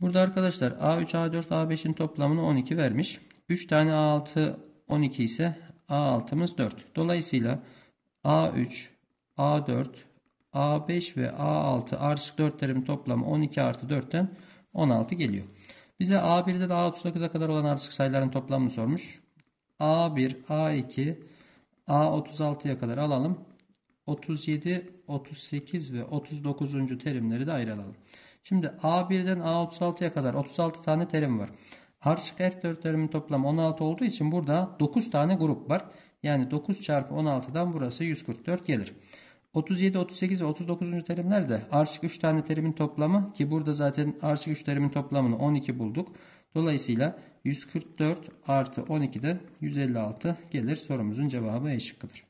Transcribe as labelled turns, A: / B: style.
A: Burada arkadaşlar A3, A4, A5'in toplamını 12 vermiş. 3 tane A6, 12 ise A6'mız 4. Dolayısıyla A3, A4, A5 ve A6 artık terim toplamı 12 artı 4'ten 16 geliyor. Bize A1'den A39'a kadar olan artık sayıların toplamını sormuş. A1, A2, A36'ya kadar alalım. 37, 38 ve 39. terimleri de ayrı alalım. Şimdi A1'den A36'ya kadar 36 tane terim var. Artık her 4 terimin toplamı 16 olduğu için burada 9 tane grup var. Yani 9 çarpı 16'dan burası 144 gelir. 37, 38 ve 39. terimler de artık 3 tane terimin toplamı ki burada zaten artık 3 terimin toplamını 12 bulduk. Dolayısıyla 144 artı 12'den 156 gelir. Sorumuzun cevabı E şıkkıdır.